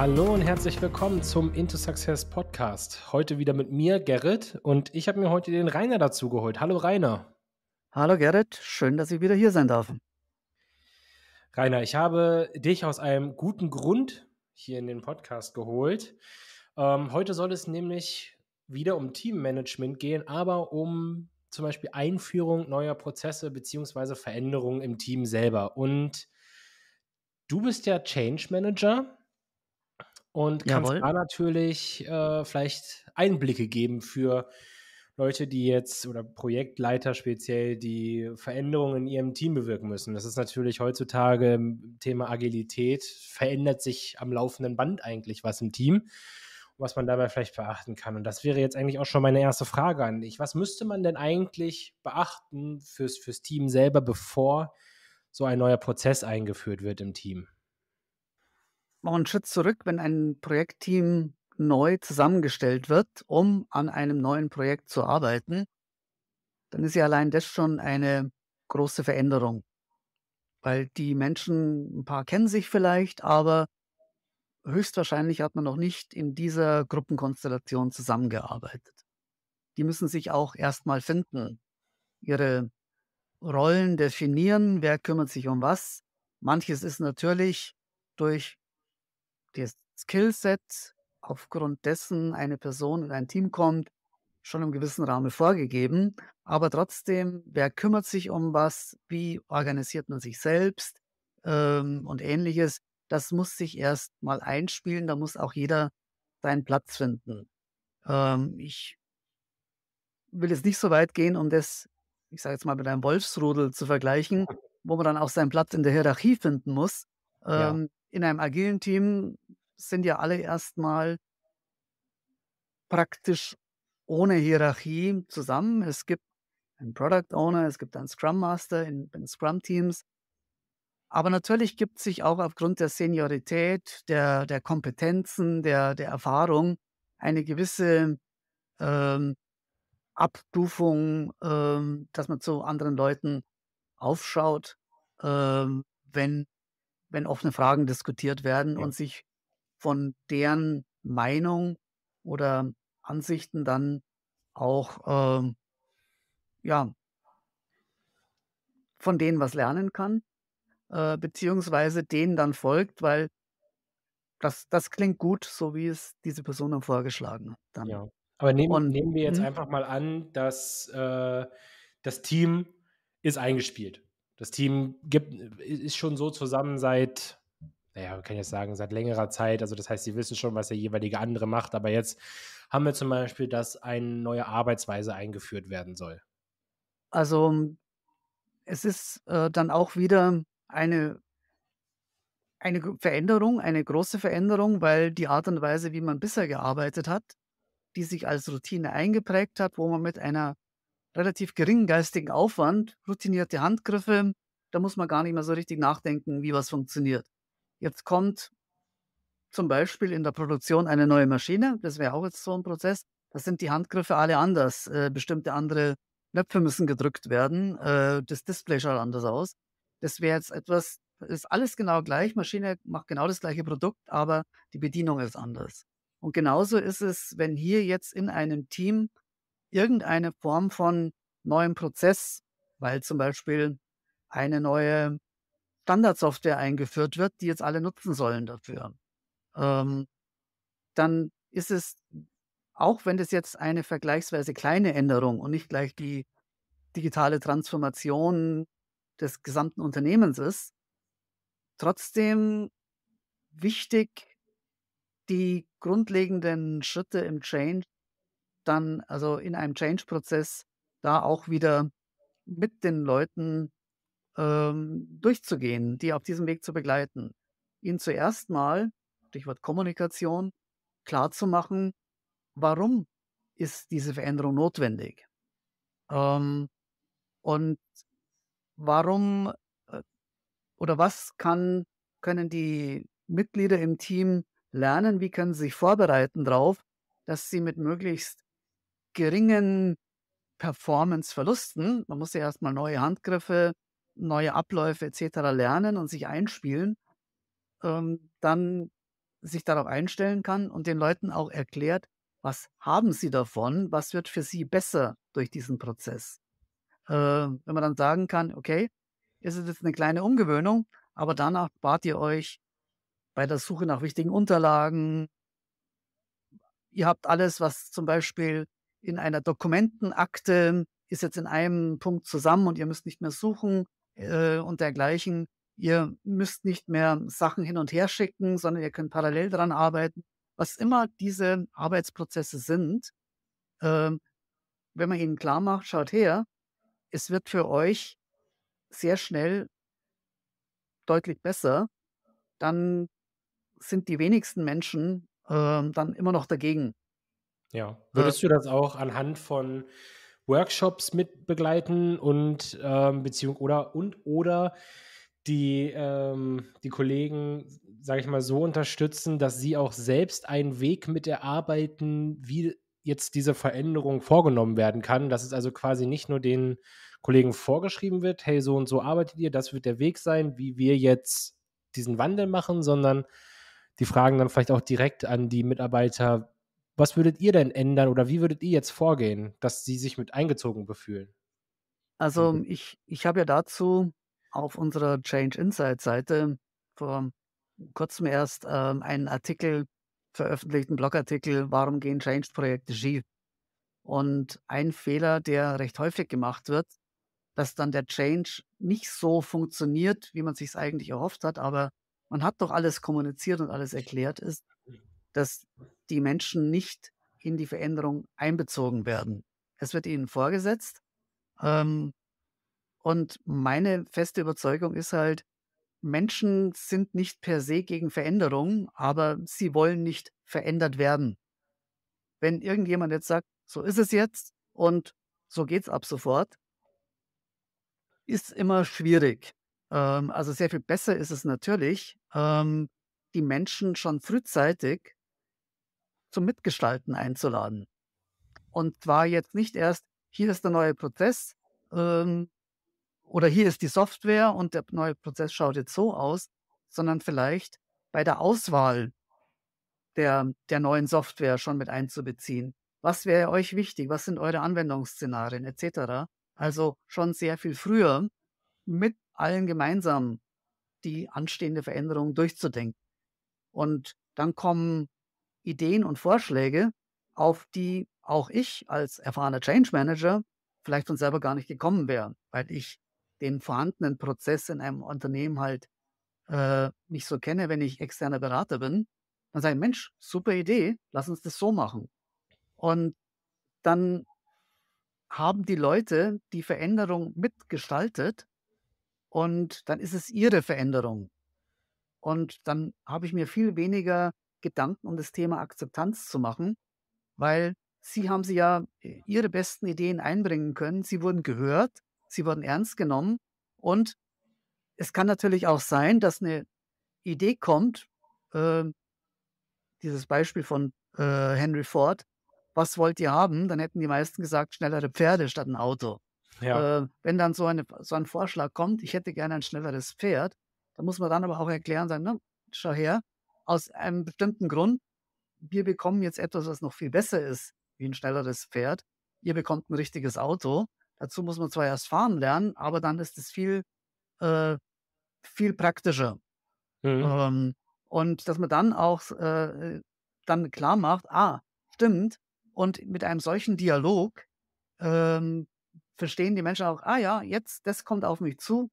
Hallo und herzlich willkommen zum Into Success Podcast. Heute wieder mit mir, Gerrit, und ich habe mir heute den Rainer dazu geholt. Hallo Rainer. Hallo Gerrit, schön, dass ich wieder hier sein darf. Rainer, ich habe dich aus einem guten Grund hier in den Podcast geholt. Ähm, heute soll es nämlich wieder um Teammanagement gehen, aber um zum Beispiel Einführung neuer Prozesse beziehungsweise Veränderungen im Team selber. Und du bist ja Change Manager und kannst Jawohl. da natürlich äh, vielleicht Einblicke geben für Leute, die jetzt oder Projektleiter speziell, die Veränderungen in ihrem Team bewirken müssen. Das ist natürlich heutzutage Thema Agilität, verändert sich am laufenden Band eigentlich was im Team, was man dabei vielleicht beachten kann. Und das wäre jetzt eigentlich auch schon meine erste Frage an dich. Was müsste man denn eigentlich beachten fürs, fürs Team selber, bevor so ein neuer Prozess eingeführt wird im Team? noch einen Schritt zurück, wenn ein Projektteam neu zusammengestellt wird, um an einem neuen Projekt zu arbeiten, dann ist ja allein das schon eine große Veränderung. Weil die Menschen, ein paar kennen sich vielleicht, aber höchstwahrscheinlich hat man noch nicht in dieser Gruppenkonstellation zusammengearbeitet. Die müssen sich auch erstmal finden, ihre Rollen definieren, wer kümmert sich um was. Manches ist natürlich durch das Skillset, aufgrund dessen eine Person in ein Team kommt, schon im gewissen Rahmen vorgegeben. Aber trotzdem, wer kümmert sich um was? Wie organisiert man sich selbst? Ähm, und ähnliches. Das muss sich erst mal einspielen. Da muss auch jeder seinen Platz finden. Ähm, ich will jetzt nicht so weit gehen, um das, ich sage jetzt mal, mit einem Wolfsrudel zu vergleichen, wo man dann auch seinen Platz in der Hierarchie finden muss. Ähm, ja in einem agilen Team sind ja alle erstmal praktisch ohne Hierarchie zusammen. Es gibt einen Product Owner, es gibt einen Scrum Master in, in Scrum-Teams. Aber natürlich gibt sich auch aufgrund der Seniorität, der, der Kompetenzen, der, der Erfahrung eine gewisse ähm, Abstufung, ähm, dass man zu anderen Leuten aufschaut, ähm, wenn wenn offene Fragen diskutiert werden ja. und sich von deren Meinung oder Ansichten dann auch, äh, ja, von denen was lernen kann, äh, beziehungsweise denen dann folgt, weil das, das klingt gut, so wie es diese Person dann vorgeschlagen hat. Dann. Ja. Aber nehmen, Und, nehmen wir jetzt mhm. einfach mal an, dass äh, das Team ist eingespielt. Das Team gibt, ist schon so zusammen seit, naja, man kann jetzt sagen, seit längerer Zeit. Also das heißt, sie wissen schon, was der jeweilige andere macht. Aber jetzt haben wir zum Beispiel, dass eine neue Arbeitsweise eingeführt werden soll. Also es ist äh, dann auch wieder eine, eine Veränderung, eine große Veränderung, weil die Art und Weise, wie man bisher gearbeitet hat, die sich als Routine eingeprägt hat, wo man mit einer relativ geringen geistigen Aufwand, routinierte Handgriffe, da muss man gar nicht mehr so richtig nachdenken, wie was funktioniert. Jetzt kommt zum Beispiel in der Produktion eine neue Maschine, das wäre auch jetzt so ein Prozess, da sind die Handgriffe alle anders, äh, bestimmte andere Knöpfe müssen gedrückt werden, äh, das Display schaut anders aus. Das wäre jetzt etwas, ist alles genau gleich, Maschine macht genau das gleiche Produkt, aber die Bedienung ist anders. Und genauso ist es, wenn hier jetzt in einem Team irgendeine Form von neuem Prozess, weil zum Beispiel eine neue Standardsoftware eingeführt wird, die jetzt alle nutzen sollen dafür, ähm, dann ist es, auch wenn das jetzt eine vergleichsweise kleine Änderung und nicht gleich die digitale Transformation des gesamten Unternehmens ist, trotzdem wichtig, die grundlegenden Schritte im Change dann also in einem Change-Prozess da auch wieder mit den Leuten ähm, durchzugehen, die auf diesem Weg zu begleiten. Ihnen zuerst mal, Stichwort Kommunikation, klarzumachen, warum ist diese Veränderung notwendig? Ähm, und warum äh, oder was kann, können die Mitglieder im Team lernen? Wie können sie sich vorbereiten darauf, dass sie mit möglichst geringen Performance-Verlusten. Man muss ja erstmal neue Handgriffe, neue Abläufe etc. lernen und sich einspielen, ähm, dann sich darauf einstellen kann und den Leuten auch erklärt, was haben sie davon, was wird für sie besser durch diesen Prozess. Äh, wenn man dann sagen kann, okay, ist es jetzt eine kleine Umgewöhnung, aber danach spart ihr euch bei der Suche nach wichtigen Unterlagen. Ihr habt alles, was zum Beispiel in einer Dokumentenakte ist jetzt in einem Punkt zusammen und ihr müsst nicht mehr suchen äh, und dergleichen. Ihr müsst nicht mehr Sachen hin und her schicken, sondern ihr könnt parallel daran arbeiten. Was immer diese Arbeitsprozesse sind, äh, wenn man ihnen klar macht, schaut her, es wird für euch sehr schnell deutlich besser, dann sind die wenigsten Menschen äh, dann immer noch dagegen. Ja. Würdest du das auch anhand von Workshops mit begleiten und ähm, Beziehung oder und oder die, ähm, die Kollegen, sage ich mal, so unterstützen, dass sie auch selbst einen Weg mit erarbeiten, wie jetzt diese Veränderung vorgenommen werden kann. Dass es also quasi nicht nur den Kollegen vorgeschrieben wird, hey, so und so arbeitet ihr, das wird der Weg sein, wie wir jetzt diesen Wandel machen, sondern die fragen dann vielleicht auch direkt an die Mitarbeiter, was würdet ihr denn ändern oder wie würdet ihr jetzt vorgehen, dass sie sich mit eingezogen befühlen? Also mhm. ich, ich habe ja dazu auf unserer Change Insight Seite vor kurzem erst ähm, einen Artikel veröffentlicht, einen Blogartikel, warum gehen Change-Projekte schief? Und ein Fehler, der recht häufig gemacht wird, dass dann der Change nicht so funktioniert, wie man sich es eigentlich erhofft hat, aber man hat doch alles kommuniziert und alles erklärt ist, dass die Menschen nicht in die Veränderung einbezogen werden. Es wird ihnen vorgesetzt. Ähm, und meine feste Überzeugung ist halt, Menschen sind nicht per se gegen Veränderung, aber sie wollen nicht verändert werden. Wenn irgendjemand jetzt sagt, so ist es jetzt und so geht es ab sofort, ist immer schwierig. Ähm, also sehr viel besser ist es natürlich, ähm, die Menschen schon frühzeitig zum Mitgestalten einzuladen. Und zwar jetzt nicht erst, hier ist der neue Prozess ähm, oder hier ist die Software und der neue Prozess schaut jetzt so aus, sondern vielleicht bei der Auswahl der, der neuen Software schon mit einzubeziehen. Was wäre euch wichtig? Was sind eure Anwendungsszenarien etc.? Also schon sehr viel früher mit allen gemeinsam die anstehende Veränderung durchzudenken. Und dann kommen Ideen und Vorschläge, auf die auch ich als erfahrener Change Manager vielleicht von selber gar nicht gekommen wäre, weil ich den vorhandenen Prozess in einem Unternehmen halt äh, nicht so kenne, wenn ich externer Berater bin. Dann sage ich, Mensch, super Idee, lass uns das so machen. Und dann haben die Leute die Veränderung mitgestaltet und dann ist es ihre Veränderung. Und dann habe ich mir viel weniger Gedanken um das Thema Akzeptanz zu machen, weil Sie haben sie ja äh, ihre besten Ideen einbringen können. Sie wurden gehört, sie wurden ernst genommen. Und es kann natürlich auch sein, dass eine Idee kommt, äh, dieses Beispiel von äh, Henry Ford, was wollt ihr haben? Dann hätten die meisten gesagt, schnellere Pferde statt ein Auto. Ja. Äh, wenn dann so, eine, so, ein Vorschlag kommt, ich hätte gerne ein schnelleres Pferd, dann muss man dann aber auch erklären, sagen, na, schau her, aus einem bestimmten Grund, wir bekommen jetzt etwas, was noch viel besser ist, wie ein schnelleres Pferd. Ihr bekommt ein richtiges Auto. Dazu muss man zwar erst fahren lernen, aber dann ist es viel, äh, viel praktischer. Mhm. Ähm, und dass man dann auch äh, dann klar macht, ah, stimmt. Und mit einem solchen Dialog ähm, verstehen die Menschen auch, ah ja, jetzt, das kommt auf mich zu,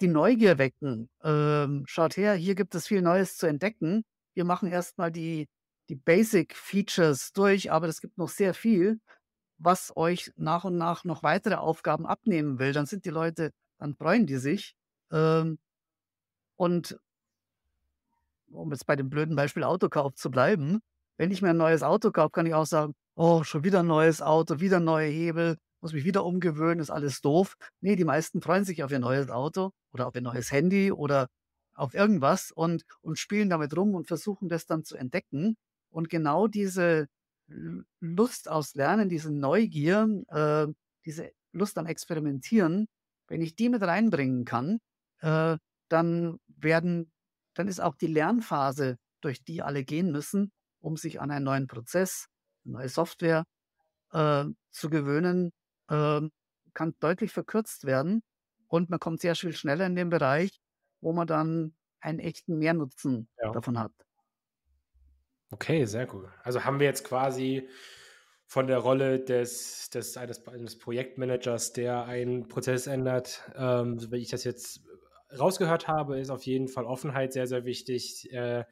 die Neugier wecken. Ähm, schaut her, hier gibt es viel Neues zu entdecken. Wir machen erstmal die, die Basic Features durch, aber es gibt noch sehr viel, was euch nach und nach noch weitere Aufgaben abnehmen will. Dann sind die Leute, dann freuen die sich. Ähm, und um jetzt bei dem blöden Beispiel Autokauf zu bleiben, wenn ich mir ein neues Auto kaufe, kann ich auch sagen, oh, schon wieder ein neues Auto, wieder neue Hebel, muss mich wieder umgewöhnen, ist alles doof. Nee, die meisten freuen sich auf ihr neues Auto oder auf ihr neues Handy oder auf irgendwas und, und spielen damit rum und versuchen das dann zu entdecken. Und genau diese Lust aus Lernen, diese Neugier, äh, diese Lust am Experimentieren, wenn ich die mit reinbringen kann, äh, dann werden, dann ist auch die Lernphase, durch die alle gehen müssen, um sich an einen neuen Prozess, eine neue Software äh, zu gewöhnen, ähm, kann deutlich verkürzt werden und man kommt sehr viel schneller in den Bereich, wo man dann einen echten Mehrnutzen ja. davon hat. Okay, sehr cool. Also haben wir jetzt quasi von der Rolle des, des eines, eines Projektmanagers, der einen Prozess ändert, ähm, so wie ich das jetzt rausgehört habe, ist auf jeden Fall Offenheit sehr, sehr wichtig. Äh,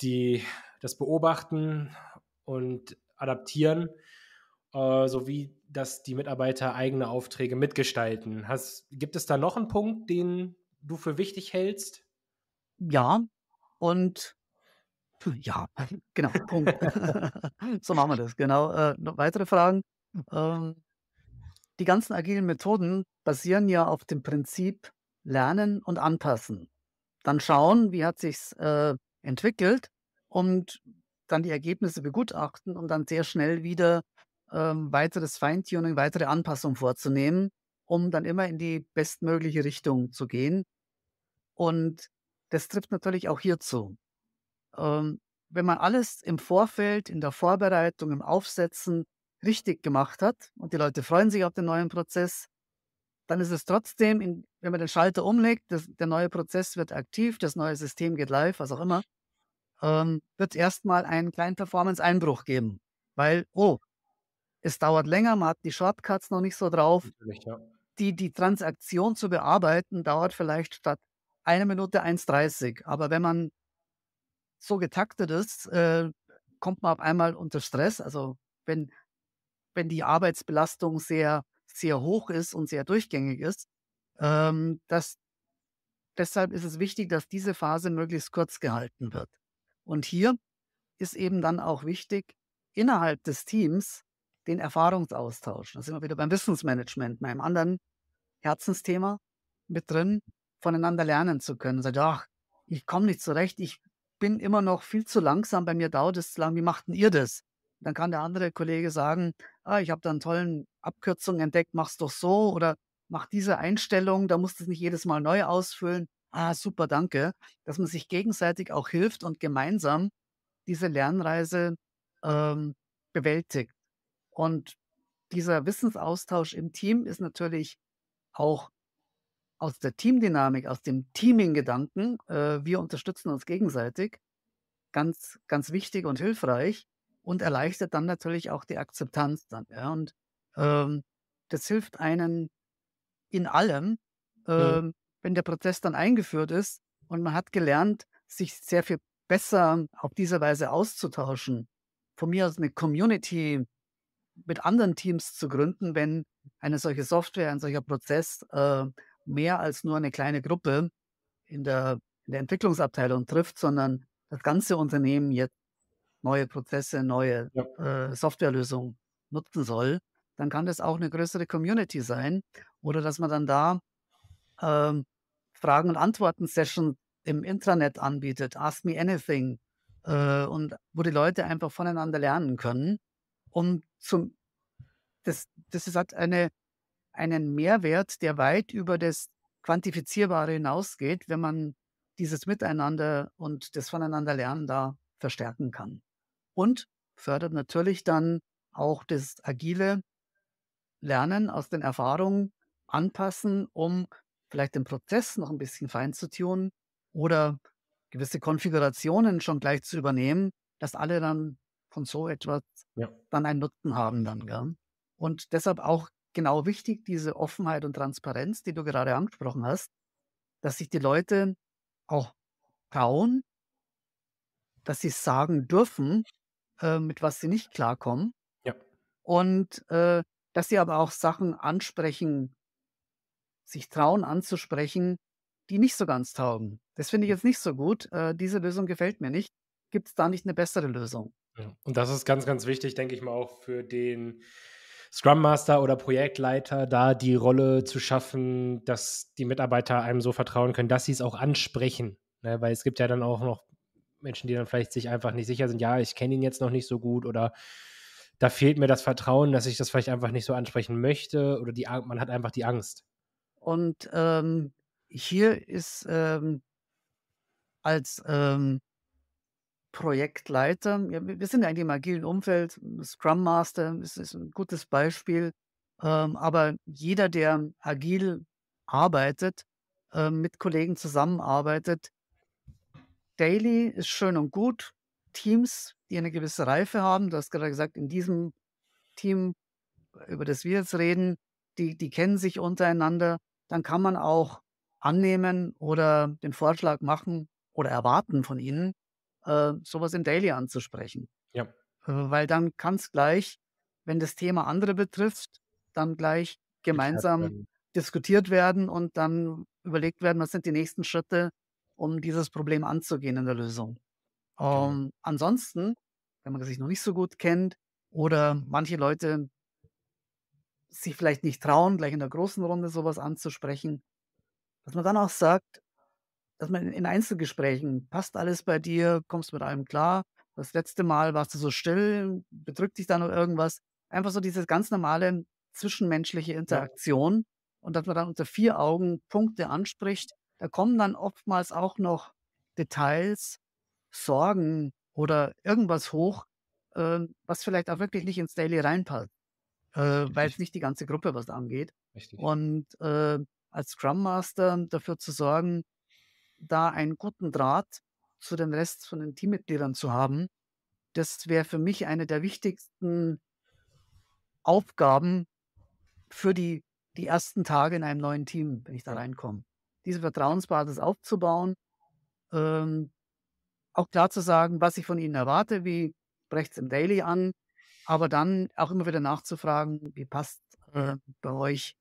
die, das Beobachten und Adaptieren äh, sowie dass die Mitarbeiter eigene Aufträge mitgestalten. Hast, gibt es da noch einen Punkt, den du für wichtig hältst? Ja, und ja, genau, Punkt. so machen wir das, genau. Äh, noch weitere Fragen? Ähm, die ganzen agilen Methoden basieren ja auf dem Prinzip Lernen und Anpassen. Dann schauen, wie hat sich's äh, entwickelt und dann die Ergebnisse begutachten und dann sehr schnell wieder ähm, weiteres Feintuning, weitere Anpassungen vorzunehmen, um dann immer in die bestmögliche Richtung zu gehen. Und das trifft natürlich auch hierzu. Ähm, wenn man alles im Vorfeld, in der Vorbereitung, im Aufsetzen richtig gemacht hat und die Leute freuen sich auf den neuen Prozess, dann ist es trotzdem, in, wenn man den Schalter umlegt, das, der neue Prozess wird aktiv, das neue System geht live, was auch immer, ähm, wird erstmal einen kleinen Performance-Einbruch geben. Weil, oh, es dauert länger, man hat die Shortcuts noch nicht so drauf. ja. Die, die Transaktion zu bearbeiten, dauert vielleicht statt einer Minute 1,30. Aber wenn man so getaktet ist, äh, kommt man auf einmal unter Stress. Also wenn, wenn die Arbeitsbelastung sehr, sehr hoch ist und sehr durchgängig ist, ähm, dass, deshalb ist es wichtig, dass diese Phase möglichst kurz gehalten wird. Und hier ist eben dann auch wichtig, innerhalb des Teams den Erfahrungsaustausch. Da sind wir wieder beim Wissensmanagement, meinem anderen Herzensthema mit drin, voneinander lernen zu können. Sagt, ach, ich komme nicht zurecht, ich bin immer noch viel zu langsam, bei mir dauert es zu lang, wie machten ihr das? Dann kann der andere Kollege sagen, ah, ich habe da einen tollen Abkürzung entdeckt, mach's doch so oder mach diese Einstellung, da musst du es nicht jedes Mal neu ausfüllen. Ah, super, danke. Dass man sich gegenseitig auch hilft und gemeinsam diese Lernreise ähm, bewältigt. Und dieser Wissensaustausch im Team ist natürlich auch aus der Teamdynamik, aus dem Teaming-Gedanken, äh, wir unterstützen uns gegenseitig, ganz, ganz wichtig und hilfreich und erleichtert dann natürlich auch die Akzeptanz dann. Ja? Und ähm, das hilft einen in allem, mhm. ähm, mhm. wenn der Prozess dann eingeführt ist und man hat gelernt, sich sehr viel besser auf diese Weise auszutauschen. Von mir aus eine Community mit anderen Teams zu gründen, wenn eine solche Software, ein solcher Prozess äh, mehr als nur eine kleine Gruppe in der, in der Entwicklungsabteilung trifft, sondern das ganze Unternehmen jetzt neue Prozesse, neue ja. äh, Softwarelösungen nutzen soll, dann kann das auch eine größere Community sein oder dass man dann da ähm, Fragen- und Antworten-Session im Intranet anbietet, Ask Me Anything, äh, und wo die Leute einfach voneinander lernen können, um zum, das, das ist, hat eine, einen Mehrwert, der weit über das Quantifizierbare hinausgeht, wenn man dieses Miteinander und das Voneinanderlernen da verstärken kann. Und fördert natürlich dann auch das agile Lernen aus den Erfahrungen, anpassen, um vielleicht den Prozess noch ein bisschen fein zu tun oder gewisse Konfigurationen schon gleich zu übernehmen, dass alle dann von so etwas ja. dann einen Nutzen haben dann. Gell? Und deshalb auch genau wichtig, diese Offenheit und Transparenz, die du gerade angesprochen hast, dass sich die Leute auch trauen, dass sie sagen dürfen, äh, mit was sie nicht klarkommen. Ja. Und äh, dass sie aber auch Sachen ansprechen, sich trauen anzusprechen, die nicht so ganz taugen. Das finde ich jetzt nicht so gut. Äh, diese Lösung gefällt mir nicht. Gibt es da nicht eine bessere Lösung? Und das ist ganz, ganz wichtig, denke ich mal, auch für den Scrum Master oder Projektleiter, da die Rolle zu schaffen, dass die Mitarbeiter einem so vertrauen können, dass sie es auch ansprechen. Ne? Weil es gibt ja dann auch noch Menschen, die dann vielleicht sich einfach nicht sicher sind, ja, ich kenne ihn jetzt noch nicht so gut oder da fehlt mir das Vertrauen, dass ich das vielleicht einfach nicht so ansprechen möchte oder die, man hat einfach die Angst. Und ähm, hier ist ähm, als ähm, Projektleiter. Ja, wir sind eigentlich im agilen Umfeld. Hm, Scrum Master ist, ist ein gutes Beispiel. Ähm, aber jeder, der agil arbeitet, äh, mit Kollegen zusammenarbeitet, Daily ist schön und gut. Teams, die eine gewisse Reife haben, du hast gerade gesagt, in diesem Team, über das wir jetzt reden, die, die kennen sich untereinander, dann kann man auch annehmen oder den Vorschlag machen oder erwarten von ihnen, äh, sowas im Daily anzusprechen. Ja. Äh, weil dann kann es gleich, wenn das Thema andere betrifft, dann gleich gemeinsam diskutiert werden und dann überlegt werden, was sind die nächsten Schritte, um dieses Problem anzugehen in der Lösung. Okay. Genau. Um, ähm, ansonsten, wenn man sich noch nicht so gut kennt oder manche Leute sich vielleicht nicht trauen, gleich in der großen Runde sowas anzusprechen, dass man dann auch sagt, dass man in Einzelgesprächen, passt alles bei dir, kommst mit allem klar, das letzte Mal warst du so still, bedrückt dich da noch irgendwas. Einfach so diese ganz normale zwischenmenschliche Interaktion ja. und dass man dann unter vier Augen Punkte anspricht. Da kommen dann oftmals auch noch Details, Sorgen oder irgendwas hoch, äh, was vielleicht auch wirklich nicht ins Daily reinpasst, äh, weil es nicht die ganze Gruppe was angeht. Richtig. Und äh, als Scrum Master dafür zu sorgen, da einen guten Draht zu den Rest von den Teammitgliedern zu haben, das wäre für mich eine der wichtigsten Aufgaben für die, die ersten Tage in einem neuen Team, wenn ich da reinkomme. Diese Vertrauensbasis aufzubauen, ähm, auch klar zu sagen, was ich von ihnen erwarte, wie brecht es im Daily an, aber dann auch immer wieder nachzufragen, wie passt äh, bei euch,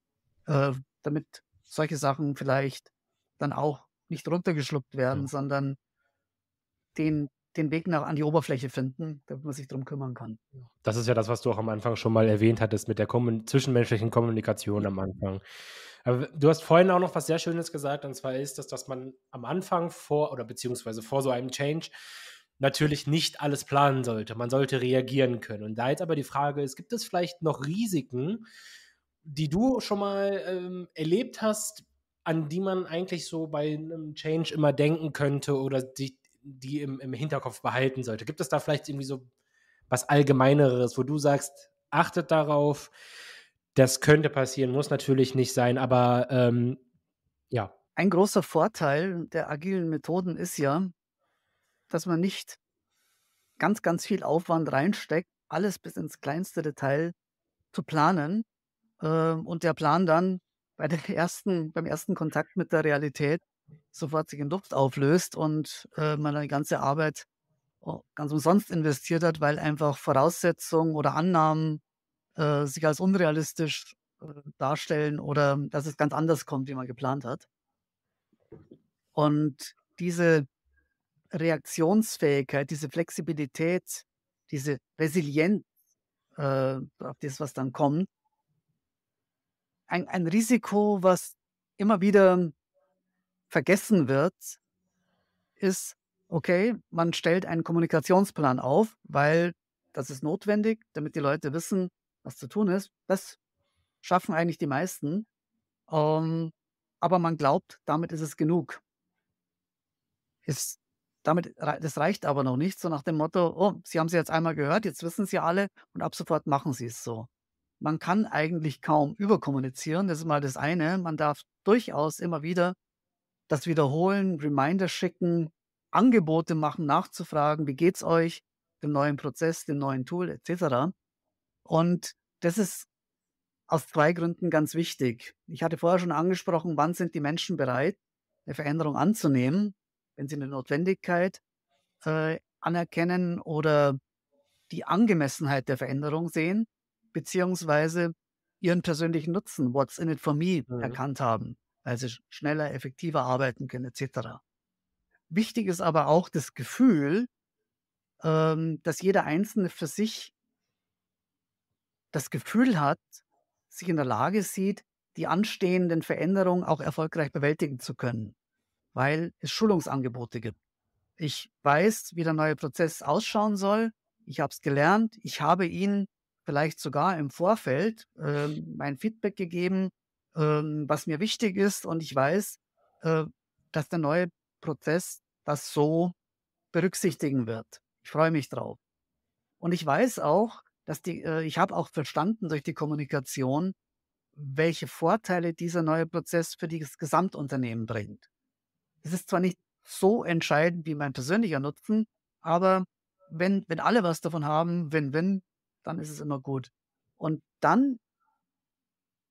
äh, damit solche Sachen vielleicht dann auch nicht runtergeschluckt werden, mhm. sondern den, den Weg nach an die Oberfläche finden, damit man sich darum kümmern kann. Das ist ja das, was du auch am Anfang schon mal erwähnt hattest mit der Kommun zwischenmenschlichen Kommunikation am Anfang. du hast vorhin auch noch was sehr Schönes gesagt, und zwar ist das, dass man am Anfang vor oder beziehungsweise vor so einem Change natürlich nicht alles planen sollte. Man sollte reagieren können. Und da jetzt aber die Frage ist, gibt es vielleicht noch Risiken, die du schon mal ähm, erlebt hast, an die man eigentlich so bei einem Change immer denken könnte oder die, die im, im Hinterkopf behalten sollte? Gibt es da vielleicht irgendwie so was Allgemeineres, wo du sagst, achtet darauf, das könnte passieren, muss natürlich nicht sein, aber ähm, ja. Ein großer Vorteil der agilen Methoden ist ja, dass man nicht ganz, ganz viel Aufwand reinsteckt, alles bis ins kleinste Detail zu planen äh, und der Plan dann bei dem ersten, beim ersten Kontakt mit der Realität sofort sich in Luft auflöst und äh, man die ganze Arbeit oh, ganz umsonst investiert hat, weil einfach Voraussetzungen oder Annahmen äh, sich als unrealistisch äh, darstellen oder dass es ganz anders kommt, wie man geplant hat. Und diese Reaktionsfähigkeit, diese Flexibilität, diese Resilienz äh, auf das, was dann kommt, ein, ein Risiko, was immer wieder vergessen wird, ist, okay, man stellt einen Kommunikationsplan auf, weil das ist notwendig, damit die Leute wissen, was zu tun ist. Das schaffen eigentlich die meisten. Ähm, aber man glaubt, damit ist es genug. Ist, damit, das reicht aber noch nicht, so nach dem Motto, oh, Sie haben es jetzt einmal gehört, jetzt wissen Sie alle und ab sofort machen Sie es so man kann eigentlich kaum überkommunizieren. Das ist mal das eine. Man darf durchaus immer wieder das wiederholen, Reminder schicken, Angebote machen, nachzufragen, wie geht's euch, dem neuen Prozess, dem neuen Tool etc. Und das ist aus zwei Gründen ganz wichtig. Ich hatte vorher schon angesprochen, wann sind die Menschen bereit, eine Veränderung anzunehmen, wenn sie eine Notwendigkeit äh, anerkennen oder die Angemessenheit der Veränderung sehen beziehungsweise ihren persönlichen Nutzen, what's in it for me, mhm. erkannt haben, weil also sie schneller, effektiver arbeiten können, etc. Wichtig ist aber auch das Gefühl, ähm, dass jeder Einzelne für sich das Gefühl hat, sich in der Lage sieht, die anstehenden Veränderungen auch erfolgreich bewältigen zu können, weil es Schulungsangebote gibt. Ich weiß, wie der neue Prozess ausschauen soll. Ich habe es gelernt. Ich habe ihn vielleicht sogar im Vorfeld äh, mein Feedback gegeben, äh, was mir wichtig ist. Und ich weiß, äh, dass der neue Prozess das so berücksichtigen wird. Ich freue mich drauf. Und ich weiß auch, dass die, äh, ich habe auch verstanden durch die Kommunikation, welche Vorteile dieser neue Prozess für das Gesamtunternehmen bringt. Es ist zwar nicht so entscheidend wie mein persönlicher Nutzen, aber wenn, wenn alle was davon haben, wenn, wenn, dann ist es immer gut. Und dann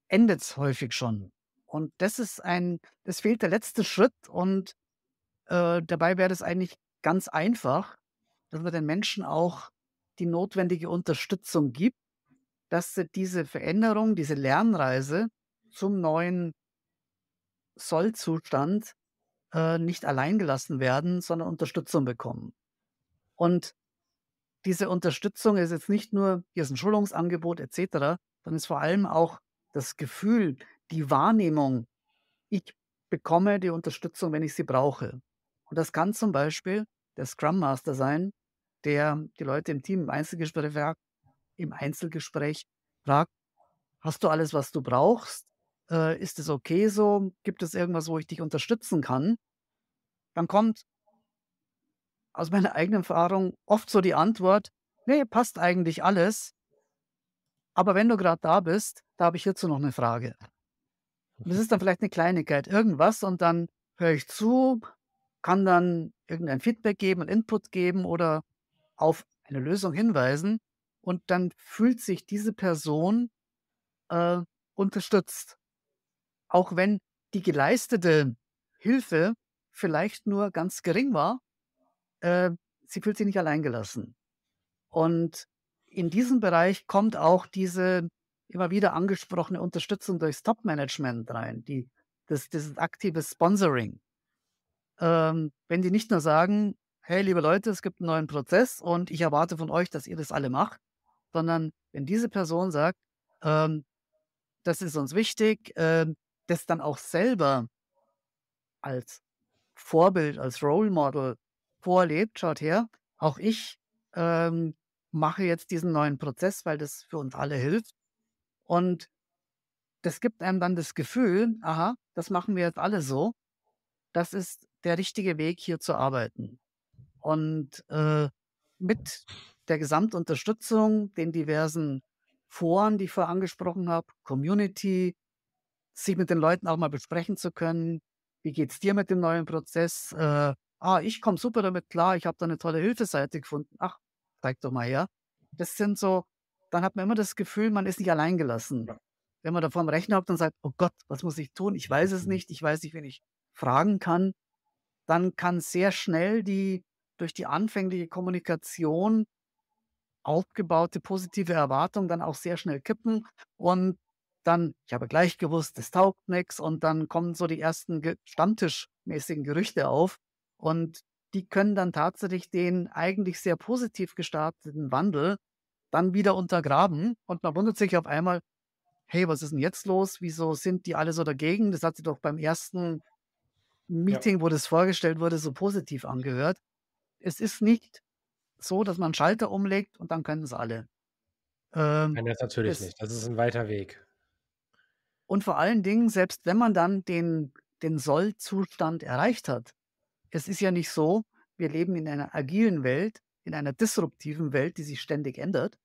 endet es häufig schon. Und das ist ein, das fehlt der letzte Schritt und äh, dabei wäre es eigentlich ganz einfach, dass man den Menschen auch die notwendige Unterstützung gibt, dass sie diese Veränderung, diese Lernreise zum neuen Sollzustand äh, nicht allein gelassen werden, sondern Unterstützung bekommen. Und diese Unterstützung ist jetzt nicht nur, hier ist ein Schulungsangebot etc., sondern ist vor allem auch das Gefühl, die Wahrnehmung, ich bekomme die Unterstützung, wenn ich sie brauche. Und das kann zum Beispiel der Scrum Master sein, der die Leute im Team im Einzelgespräch, im Einzelgespräch fragt, hast du alles, was du brauchst? Äh, ist es okay so? Gibt es irgendwas, wo ich dich unterstützen kann? Dann kommt aus meiner eigenen Erfahrung oft so die Antwort, nee, passt eigentlich alles. Aber wenn du gerade da bist, da habe ich hierzu noch eine Frage. Und das mhm. ist dann vielleicht eine Kleinigkeit, irgendwas und dann höre ich zu, kann dann irgendein Feedback geben, einen Input geben oder auf eine Lösung hinweisen und dann fühlt sich diese Person äh, unterstützt. Auch wenn die geleistete Hilfe vielleicht nur ganz gering war, äh, sie fühlt sich nicht alleingelassen. Und in diesem Bereich kommt auch diese immer wieder angesprochene Unterstützung durchs Top-Management rein, die, das, dieses aktive Sponsoring. Ähm, wenn die nicht nur sagen, hey, liebe Leute, es gibt einen neuen Prozess und ich erwarte von euch, dass ihr das alle macht, sondern wenn diese Person sagt, ähm, das ist uns wichtig, äh, das dann auch selber als Vorbild, als Role Model vorlebt, schaut her, auch ich ähm, mache jetzt diesen neuen Prozess, weil das für uns alle hilft. Und das gibt einem dann das Gefühl, aha, das machen wir jetzt alle so. Das ist der richtige Weg, hier zu arbeiten. Und äh, mit der Gesamtunterstützung, den diversen Foren, die ich vorher angesprochen habe, Community, sich mit den Leuten auch mal besprechen zu können, wie geht's dir mit dem neuen Prozess, äh, ah, ich komme super damit klar, ich habe da eine tolle Hilfeseite gefunden. Ach, zeig doch mal her. Das sind so, dann hat man immer das Gefühl, man ist nicht alleingelassen. Wenn man da vorm Rechner hat und sagt, oh Gott, was muss ich tun? Ich weiß es mhm. nicht, ich weiß nicht, wen ich fragen kann, dann kann sehr schnell die durch die anfängliche Kommunikation aufgebaute positive Erwartung dann auch sehr schnell kippen und dann, ich habe gleich gewusst, es taugt nichts und dann kommen so die ersten stammtischmäßigen Gerüchte auf und die können dann tatsächlich den eigentlich sehr positiv gestarteten Wandel dann wieder untergraben. Und man wundert sich auf einmal, hey, was ist denn jetzt los? Wieso sind die alle so dagegen? Das hat sie doch beim ersten Meeting, ja. wo das vorgestellt wurde, so positiv angehört. Es ist nicht so, dass man Schalter umlegt und dann können es alle. Ähm, Nein, das natürlich das, nicht. Das ist ein weiter Weg. Und vor allen Dingen, selbst wenn man dann den, den Soll-Zustand erreicht hat, es ist ja nicht so, wir leben in einer agilen Welt, in einer disruptiven Welt, die sich ständig ändert.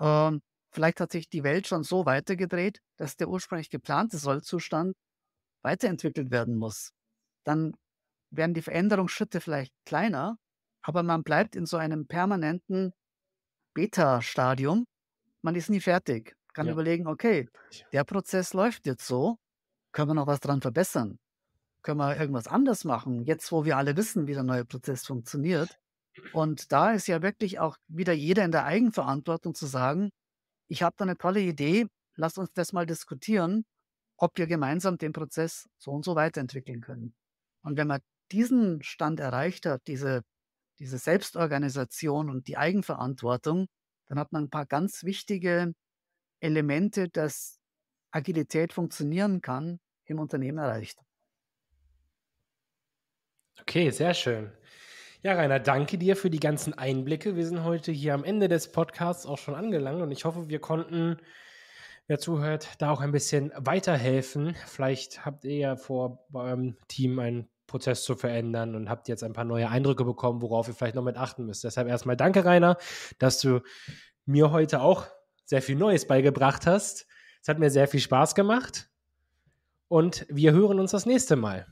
Ähm, vielleicht hat sich die Welt schon so weitergedreht, dass der ursprünglich geplante Sollzustand weiterentwickelt werden muss. Dann werden die Veränderungsschritte vielleicht kleiner, aber man bleibt in so einem permanenten Beta-Stadium. Man ist nie fertig, kann ja. überlegen, okay, der Prozess läuft jetzt so, können wir noch was dran verbessern? können wir irgendwas anders machen, jetzt wo wir alle wissen, wie der neue Prozess funktioniert. Und da ist ja wirklich auch wieder jeder in der Eigenverantwortung zu sagen, ich habe da eine tolle Idee, lass uns das mal diskutieren, ob wir gemeinsam den Prozess so und so weiterentwickeln können. Und wenn man diesen Stand erreicht hat, diese, diese Selbstorganisation und die Eigenverantwortung, dann hat man ein paar ganz wichtige Elemente, dass Agilität funktionieren kann, im Unternehmen erreicht. Okay, sehr schön. Ja, Rainer, danke dir für die ganzen Einblicke. Wir sind heute hier am Ende des Podcasts auch schon angelangt und ich hoffe, wir konnten, wer zuhört, da auch ein bisschen weiterhelfen. Vielleicht habt ihr ja vor, bei eurem Team einen Prozess zu verändern und habt jetzt ein paar neue Eindrücke bekommen, worauf ihr vielleicht noch mit achten müsst. Deshalb erstmal danke, Rainer, dass du mir heute auch sehr viel Neues beigebracht hast. Es hat mir sehr viel Spaß gemacht und wir hören uns das nächste Mal.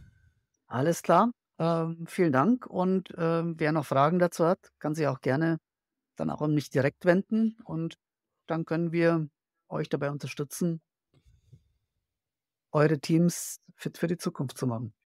Alles klar, ähm, vielen Dank und ähm, wer noch Fragen dazu hat, kann sich auch gerne dann auch an mich direkt wenden und dann können wir euch dabei unterstützen, eure Teams fit für die Zukunft zu machen.